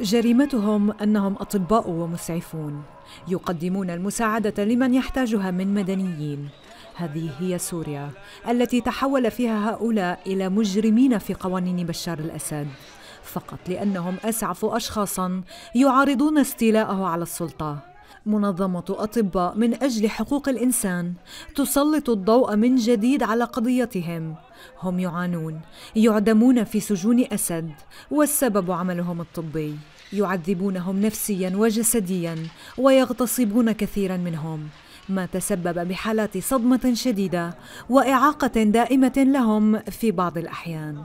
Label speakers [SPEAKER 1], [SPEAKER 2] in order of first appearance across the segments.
[SPEAKER 1] جريمتهم انهم اطباء ومسعفون يقدمون المساعده لمن يحتاجها من مدنيين هذه هي سوريا التي تحول فيها هؤلاء الى مجرمين في قوانين بشار الاسد فقط لانهم اسعفوا اشخاصا يعارضون استيلاءه على السلطه منظمة أطباء من أجل حقوق الإنسان تسلط الضوء من جديد على قضيتهم هم يعانون يعدمون في سجون أسد والسبب عملهم الطبي يعذبونهم نفسيا وجسديا ويغتصبون كثيرا منهم ما تسبب بحالات صدمة شديدة وإعاقة دائمة لهم في بعض الأحيان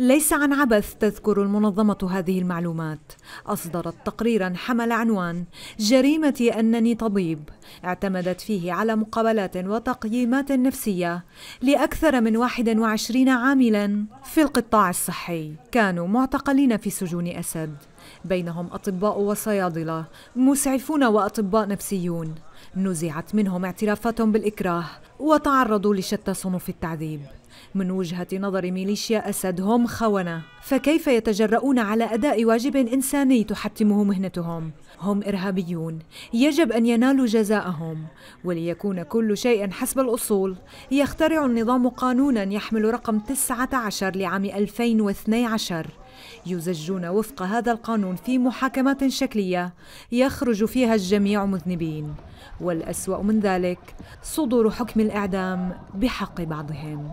[SPEAKER 1] ليس عن عبث تذكر المنظمة هذه المعلومات أصدرت تقريرا حمل عنوان جريمتي أنني طبيب اعتمدت فيه على مقابلات وتقييمات نفسية لأكثر من 21 عاملا في القطاع الصحي كانوا معتقلين في سجون أسد بينهم أطباء وصيادلة مسعفون وأطباء نفسيون نزعت منهم اعترافاتهم بالإكراه وتعرضوا لشتى صنوف التعذيب من وجهة نظر ميليشيا أسد هم خونة فكيف يتجرؤون على أداء واجب إنساني تحتمه مهنتهم؟ هم إرهابيون يجب أن ينالوا جزاءهم وليكون كل شيء حسب الأصول يخترع النظام قانونا يحمل رقم 19 لعام 2012 يزجون وفق هذا القانون في محاكمات شكلية يخرج فيها الجميع مذنبين والأسوأ من ذلك صدور حكم الإعدام بحق بعضهم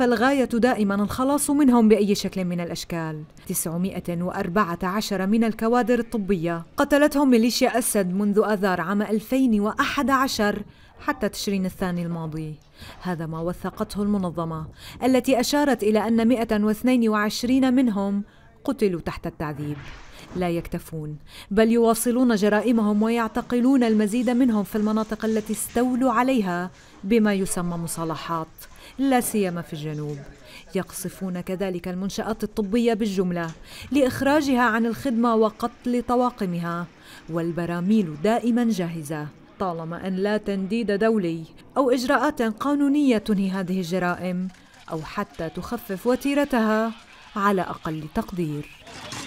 [SPEAKER 1] فالغاية دائما الخلاص منهم بأي شكل من الأشكال 914 من الكوادر الطبية قتلتهم ميليشيا أسد منذ أذار عام 2011 حتى تشرين الثاني الماضي هذا ما وثقته المنظمة التي أشارت إلى أن 122 منهم قتلوا تحت التعذيب لا يكتفون بل يواصلون جرائمهم ويعتقلون المزيد منهم في المناطق التي استولوا عليها بما يسمى مصالحات لا سيما في الجنوب يقصفون كذلك المنشآت الطبية بالجملة لإخراجها عن الخدمة وقتل طواقمها والبراميل دائما جاهزة طالما أن لا تنديد دولي أو إجراءات قانونية تنهي هذه الجرائم أو حتى تخفف وتيرتها على أقل تقدير